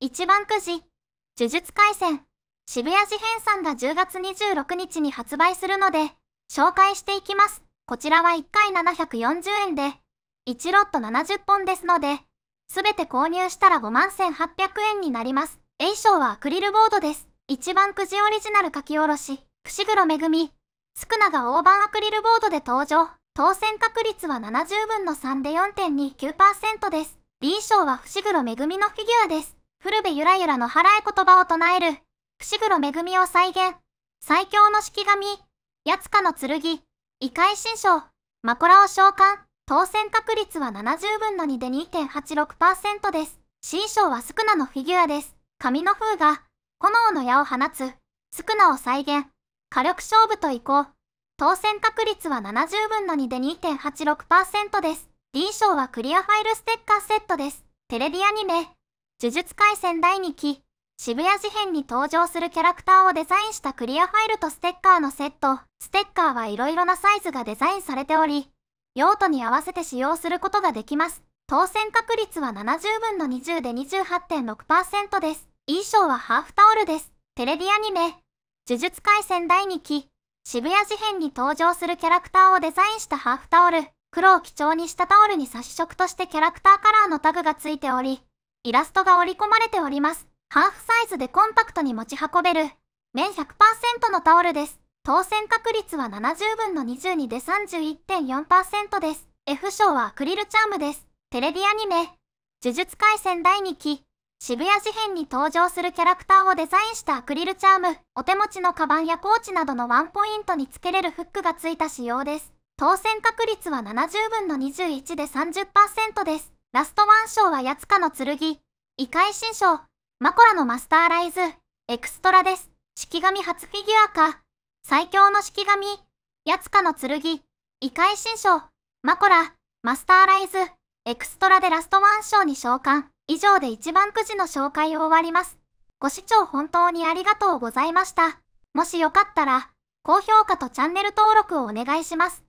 一番くじ、呪術廻戦、渋谷事変さんが10月26日に発売するので、紹介していきます。こちらは1回740円で、1ロット70本ですので、すべて購入したら5万1800円になります。A 賞はアクリルボードです。一番くじオリジナル書き下ろし、串黒めぐみ、つくなが大判アクリルボードで登場。当選確率は70分の3で4.29%です。B 賞は伏黒めぐみのフィギュアです。古部ゆらゆらの払い言葉を唱える、伏黒恵みを再現、最強の式神、八塚の剣、異界新章、マコラを召喚、当選確率は70分の2で2.86%です。新章はスクナのフィギュアです。神の風が、炎の矢を放つ、スクナを再現、火力勝負と移行、当選確率は70分の2で2.86%です。D 賞はクリアファイルステッカーセットです。テレビアニメ、呪術回戦第2期、渋谷事変に登場するキャラクターをデザインしたクリアファイルとステッカーのセット。ステッカーはいろいろなサイズがデザインされており、用途に合わせて使用することができます。当選確率は70分の20で28.6%です。衣装はハーフタオルです。テレビアニメ、呪術回戦第2期、渋谷事変に登場するキャラクターをデザインしたハーフタオル。黒を基調にしたタオルに殺色としてキャラクターカラーのタグがついており、イラストが織り込まれております。ハーフサイズでコンパクトに持ち運べる、綿100%のタオルです。当選確率は70分の22で31.4%です。F 賞はアクリルチャームです。テレビアニメ、呪術廻戦第2期、渋谷事変に登場するキャラクターをデザインしたアクリルチャーム、お手持ちのカバンやポーチなどのワンポイントにつけれるフックがついた仕様です。当選確率は70分の21で30%です。ラストワン賞はヤツカの剣、異界新章、マコラのマスターライズ、エクストラです。式神初フィギュアか、最強の式神、ツカの剣、異界新章、マコラ、マスターライズ、エクストラでラストワン賞に召喚。以上で一番くじの紹介を終わります。ご視聴本当にありがとうございました。もしよかったら、高評価とチャンネル登録をお願いします。